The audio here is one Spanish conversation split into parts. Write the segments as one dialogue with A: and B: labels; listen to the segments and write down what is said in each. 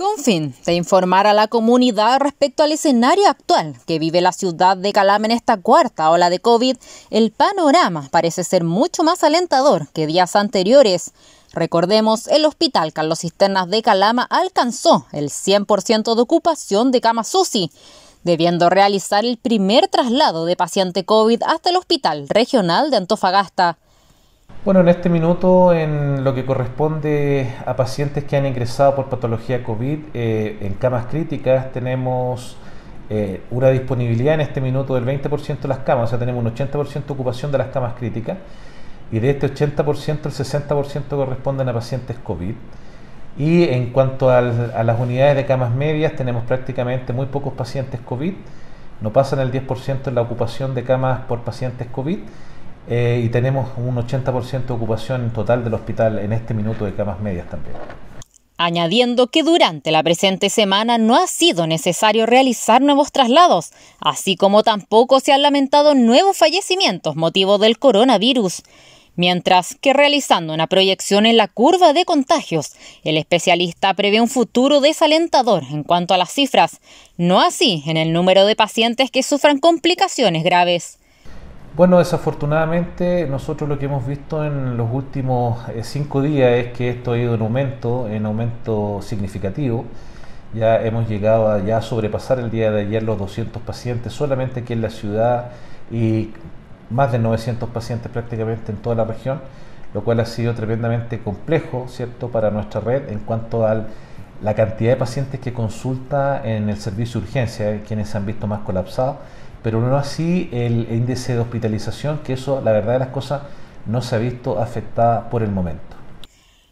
A: con fin de informar a la comunidad respecto al escenario actual que vive la ciudad de Calama en esta cuarta ola de COVID, el panorama parece ser mucho más alentador que días anteriores. Recordemos, el Hospital Carlos Cisternas de Calama alcanzó el 100% de ocupación de camas UCI, debiendo realizar el primer traslado de paciente COVID hasta el Hospital Regional de Antofagasta.
B: Bueno, en este minuto, en lo que corresponde a pacientes que han ingresado por patología COVID eh, en camas críticas, tenemos eh, una disponibilidad en este minuto del 20% de las camas, o sea, tenemos un 80% de ocupación de las camas críticas, y de este 80% el 60% corresponden a pacientes COVID. Y en cuanto a las unidades de camas medias, tenemos prácticamente muy pocos pacientes COVID, no pasan el 10% en la ocupación de camas por pacientes COVID eh, y tenemos un 80% de ocupación total del hospital en este minuto de camas medias también.
A: Añadiendo que durante la presente semana no ha sido necesario realizar nuevos traslados, así como tampoco se han lamentado nuevos fallecimientos motivo del coronavirus. Mientras que realizando una proyección en la curva de contagios, el especialista prevé un futuro desalentador en cuanto a las cifras, no así en el número de pacientes que sufran complicaciones graves.
B: Bueno, desafortunadamente nosotros lo que hemos visto en los últimos eh, cinco días es que esto ha ido en aumento, en aumento significativo. Ya hemos llegado a sobrepasar el día de ayer los 200 pacientes solamente aquí en la ciudad y más de 900 pacientes prácticamente en toda la región, lo cual ha sido tremendamente complejo, ¿cierto?, para nuestra red en cuanto a la cantidad de pacientes que consulta en el servicio de urgencia, quienes se han visto más colapsados pero no así el índice de hospitalización, que eso, la verdad de las cosas, no se ha visto afectada por el momento.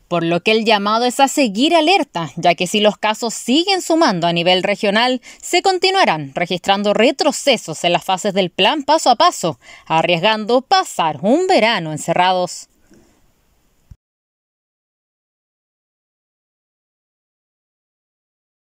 A: Por lo que el llamado es a seguir alerta, ya que si los casos siguen sumando a nivel regional, se continuarán registrando retrocesos en las fases del plan paso a paso, arriesgando pasar un verano encerrados.